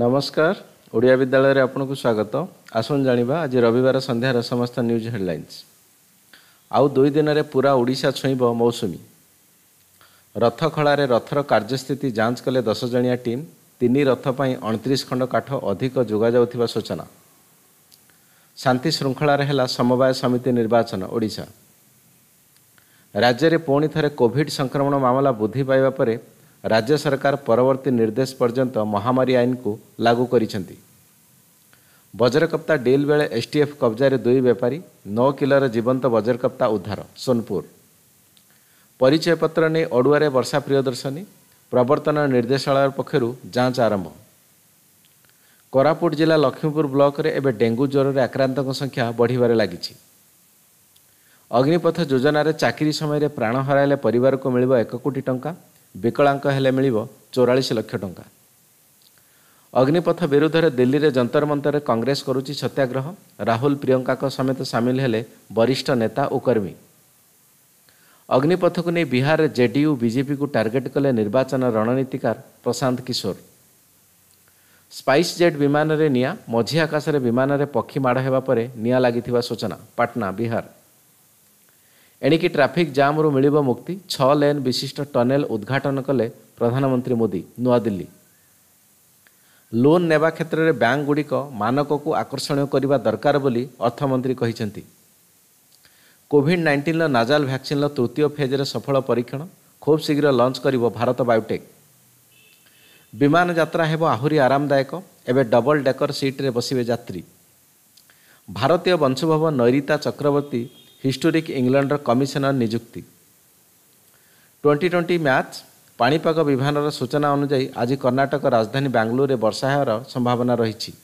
ନମସ୍କାର ଓଡ଼ିଆ ବିଦ୍ୟାଳୟରେ ଆପଣଙ୍କୁ ସ୍ୱାଗତ ଆସନ୍ତୁ ଜାଣିବା ଆଜି ରବିବାର ସନ୍ଧ୍ୟାର ସମସ୍ତ ନ୍ୟୁଜ୍ ହେଡ଼ଲାଇନ୍ସ ଆଉ ଦୁଇ ଦିନରେ ପୁରା ଓଡ଼ିଶା ଛୁଇଁବ ମୌସୁମୀ ରଥଖଳାରେ ରଥର କାର୍ଯ୍ୟସ୍ଥିତି ଯାଞ୍ଚ କଲେ ଦଶ ଜଣିଆ ଟିମ୍ ତିନି ରଥ ପାଇଁ ଅଣତିରିଶ ଖଣ୍ଡ କାଠ ଅଧିକ ଯୋଗାଯାଉଥିବା ସୂଚନା ଶାନ୍ତି ଶୃଙ୍ଖଳାରେ ହେଲା ସମବାୟ ସମିତି ନିର୍ବାଚନ ଓଡ଼ିଶା ରାଜ୍ୟରେ ପୁଣି ଥରେ କୋଭିଡ଼ ସଂକ୍ରମଣ ମାମଲା ବୃଦ୍ଧି ପାଇବା ପରେ ରାଜ୍ୟ ସରକାର ପରବର୍ତ୍ତୀ ନିର୍ଦ୍ଦେଶ ପର୍ଯ୍ୟନ୍ତ ମହାମାରୀ ଆଇନକୁ ଲାଗୁ କରିଛନ୍ତି ବଜ୍ରକପ୍ତା ଡିଲ୍ ବେଳେ ଏସ୍ଟିଏଫ୍ କବ୍ଜାରେ ଦୁଇ ବେପାରୀ ନଅ କିଲୋର ଜୀବନ୍ତ ବଜ୍ରକପ୍ତା ଉଦ୍ଧାର ସୋନପୁର ପରିଚୟପତ୍ର ନେଇ ଅଡ଼ୁଆରେ ବର୍ଷା ପ୍ରିୟଦର୍ଶନୀ ପ୍ରବର୍ତ୍ତନ ନିର୍ଦ୍ଦେଶାଳୟ ପକ୍ଷରୁ ଯାଞ୍ଚ ଆରମ୍ଭ କୋରାପୁଟ ଜିଲ୍ଲା ଲକ୍ଷ୍ମୀପୁର ବ୍ଲକରେ ଏବେ ଡେଙ୍ଗୁ ଜ୍ୱରରେ ଆକ୍ରାନ୍ତଙ୍କ ସଂଖ୍ୟା ବଢ଼ିବାରେ ଲାଗିଛି ଅଗ୍ନିପଥ ଯୋଜନାରେ ଚାକିରି ସମୟରେ ପ୍ରାଣ ହରାଇଲେ ପରିବାରକୁ ମିଳିବ ଏକ କୋଟି ଟଙ୍କା ବିକଳାଙ୍କ ହେଲେ ମିଳିବ ଚଉରାଳିଶ ଲକ୍ଷ ଟଙ୍କା ଅଗ୍ନିପଥ ବିରୁଦ୍ଧରେ ଦିଲ୍ଲୀରେ ଯନ୍ତର ମନ୍ତରରେ କଂଗ୍ରେସ କରୁଛି ସତ୍ୟାଗ୍ରହ ରାହୁଲ ପ୍ରିୟଙ୍କାଙ୍କ ସମେତ ସାମିଲ ହେଲେ ବରିଷ୍ଠ ନେତା ଓ କର୍ମୀ ଅଗ୍ନିପଥକୁ ନେଇ ବିହାରରେ ଜେଡିୟୁ ବିଜେପିକୁ ଟାର୍ଗେଟ୍ କଲେ ନିର୍ବାଚନ ରଣନୀତିକାର ପ୍ରଶାନ୍ତ କିଶୋର ସ୍ପାଇସ୍ ଜେଟ୍ ବିମାନରେ ନିଆଁ ମଝି ଆକାଶରେ ବିମାନରେ ପକ୍ଷୀ ମାଡ଼ ହେବା ପରେ ନିଆଁ ଲାଗିଥିବା ସୂଚନା ପାଟନା ବିହାର ଏଣିକି ଟ୍ରାଫିକ୍ ଜାମ୍ରୁ ମିଳିବ ମୁକ୍ତି ଛଅ ଲେନ୍ ବିଶିଷ୍ଟ ଟନେଲ୍ ଉଦ୍ଘାଟନ କଲେ ପ୍ରଧାନମନ୍ତ୍ରୀ ମୋଦି ନୂଆଦିଲ୍ଲୀ ଲୋନ୍ ନେବା କ୍ଷେତ୍ରରେ ବ୍ୟାଙ୍କଗୁଡ଼ିକ ମାନକକୁ ଆକର୍ଷଣୀୟ କରିବା ଦରକାର ବୋଲି ଅର୍ଥମନ୍ତ୍ରୀ କହିଛନ୍ତି କୋଭିଡ୍ ନାଇଣ୍ଟିନ୍ର ନାଜାଲ ଭ୍ୟାକ୍ସିନ୍ର ତୃତୀୟ ଫେଜ୍ରେ ସଫଳ ପରୀକ୍ଷଣ ଖୁବ୍ ଶୀଘ୍ର ଲଞ୍ଚ କରିବ ଭାରତ ବାୟୋଟେକ୍ ବିମାନ ଯାତ୍ରା ହେବ ଆହୁରି ଆରାମଦାୟକ ଏବେ ଡବଲ୍ ଡେକର ସିଟ୍ରେ ବସିବେ ଯାତ୍ରୀ ଭାରତୀୟ ବଂଶୋଭବ ନୈରିତା ଚକ୍ରବର୍ତ୍ତୀ ହିଷ୍ଟୋରିକ୍ ଇଂଲଣ୍ଡର କମିଶନର ନିଯୁକ୍ତି ଟ୍ୱେଣ୍ଟି ଟ୍ୱେଣ୍ଟି ମ୍ୟାଚ୍ ପାଣିପାଗ ବିଭାଗର ସୂଚନା ଅନୁଯାୟୀ ଆଜି କର୍ଣ୍ଣାଟକ ରାଜଧାନୀ ବାଙ୍ଗାଲୋରରେ ବର୍ଷା ହେବାର ସମ୍ଭାବନା ରହିଛି